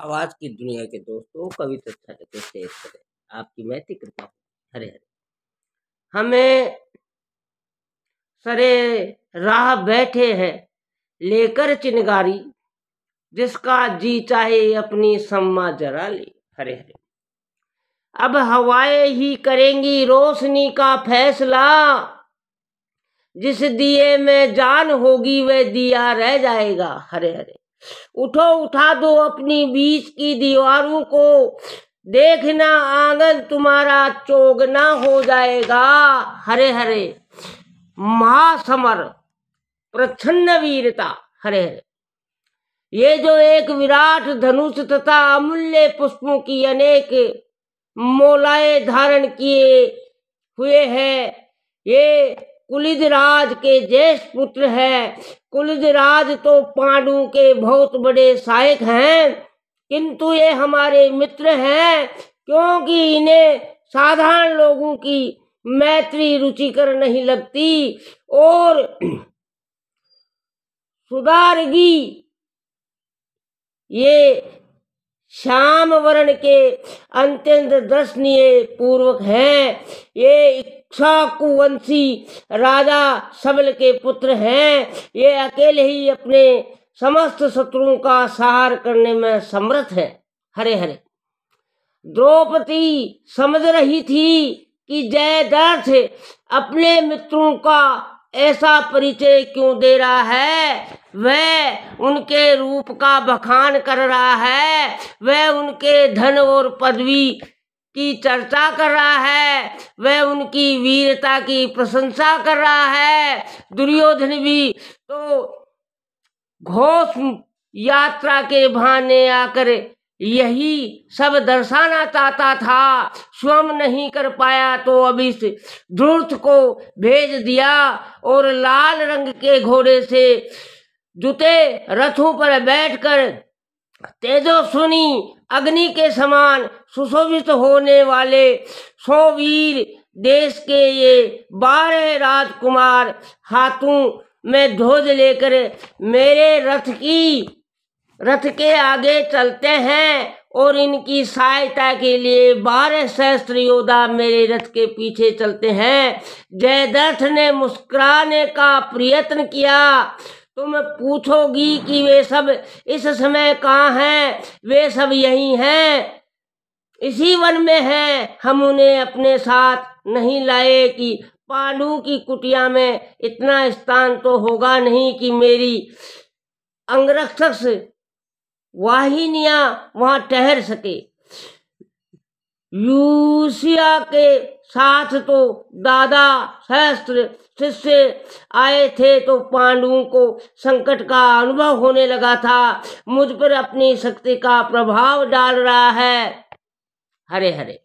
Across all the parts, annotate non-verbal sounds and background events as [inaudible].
आवाज़ की दुनिया के दोस्तों कविता छठ शेयर करें आपकी मैती कृपा हरे हरे हमें सरे राह बैठे हैं लेकर चिनगारी जिसका जी चाहे अपनी सम्मा जरा ले हरे हरे अब हवाएं ही करेंगी रोशनी का फैसला जिस दिए में जान होगी वह दिया रह जाएगा हरे हरे उठो उठा दो अपनी बीच की दीवारों को देखना आंगन तुम्हारा चोगना हो जाएगा हरे हरे महासमर प्रचन्न वीरता हरे हरे ये जो एक विराट धनुष तथा अमूल्य पुष्पों की अनेक मोलाए धारण किए हुए हैं ये कुलिदराज के ज्येष्ठ पुत्र है कुलिदराज तो पांडु के बहुत बड़े सहायक हैं किंतु ये हमारे मित्र हैं क्योंकि इन्हें साधारण लोगों की मैत्री रुचिकर नहीं लगती और [clears throat] सुदारगी ये श्याम वर्ण के अंत्यंत दर्शनीय पूर्वक है ये शाकुवंशी राजा सबल के पुत्र हैं ये अकेले ही अपने समस्त शत्रुओं का सहार करने में समर्थ है हरे हरे द्रौपदी समझ रही थी कि जयदर्थ अपने मित्रों का ऐसा परिचय क्यों दे रहा है वह उनके रूप का बखान कर रहा है वह उनके धन और पदवी की चर्चा कर रहा है वह उनकी वीरता की प्रशंसा कर रहा है दुर्योधन भी तो घोष यात्रा के बहाने आकर यही सब दर्शाना चाहता था स्वयं नहीं कर पाया तो अब इस ध्रुत को भेज दिया और लाल रंग के घोड़े से जुते रथों पर बैठकर तेजस्वनी अग्नि के समान सुशोभित होने वाले सौवीर देश के ये बारह राजकुमार हाथों में ध्वज लेकर मेरे रथ की रथ के आगे चलते हैं और इनकी सहायता के लिए बारह सहस्त्र योद्धा मेरे रथ के पीछे चलते हैं जयदत्थ ने मुस्कुराने का प्रयत्न किया तुम पूछोगी कि वे सब इस समय कहाँ हैं वे सब यही हैं इसी वन में हैं हम उन्हें अपने साथ नहीं लाए कि पालू की कुटिया में इतना स्थान तो होगा नहीं कि मेरी अंगरक्षक वाहिनिया वहाँ ठहर सके यूसिया के साथ तो दादा सहस्त्र शिष्य आए थे तो पांडुओं को संकट का अनुभव होने लगा था मुझ पर अपनी शक्ति का प्रभाव डाल रहा है हरे हरे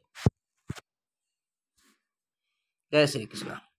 कैसे कृष्णा